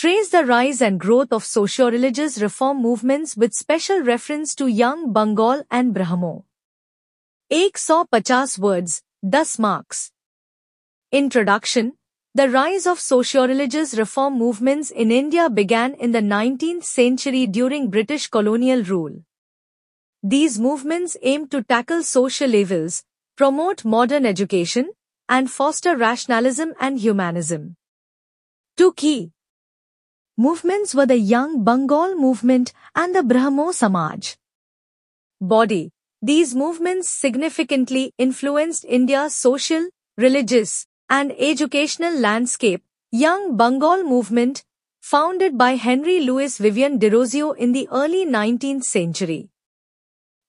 trace the rise and growth of socio-religious reform movements with special reference to young Bengal and Brahmo. 150 words, 10 marks. Introduction The rise of socio-religious reform movements in India began in the 19th century during British colonial rule. These movements aimed to tackle social evils, promote modern education, and foster rationalism and humanism. Two key Movements were the Young Bengal Movement and the Brahmo Samaj. Body. These movements significantly influenced India's social, religious, and educational landscape. Young Bengal Movement, founded by Henry Louis Vivian Derozio in the early 19th century,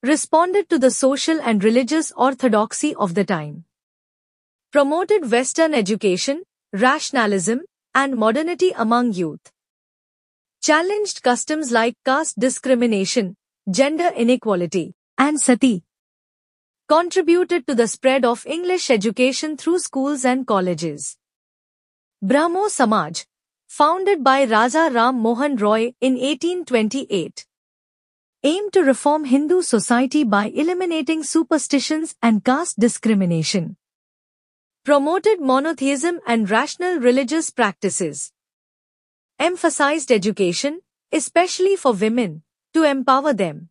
responded to the social and religious orthodoxy of the time. Promoted Western education, rationalism, and modernity among youth challenged customs like caste discrimination, gender inequality, and sati. Contributed to the spread of English education through schools and colleges. Brahmo Samaj, founded by Raja Ram Mohan Roy in 1828, aimed to reform Hindu society by eliminating superstitions and caste discrimination. Promoted monotheism and rational religious practices emphasized education, especially for women, to empower them.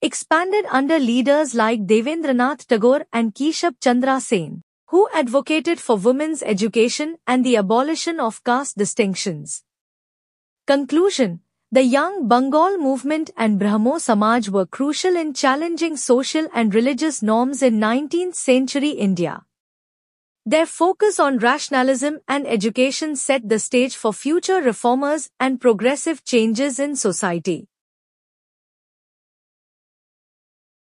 Expanded under leaders like Devendranath Tagore and Kishab Chandra Sen, who advocated for women's education and the abolition of caste distinctions. Conclusion The young Bengal movement and Brahmo Samaj were crucial in challenging social and religious norms in 19th century India. Their focus on rationalism and education set the stage for future reformers and progressive changes in society.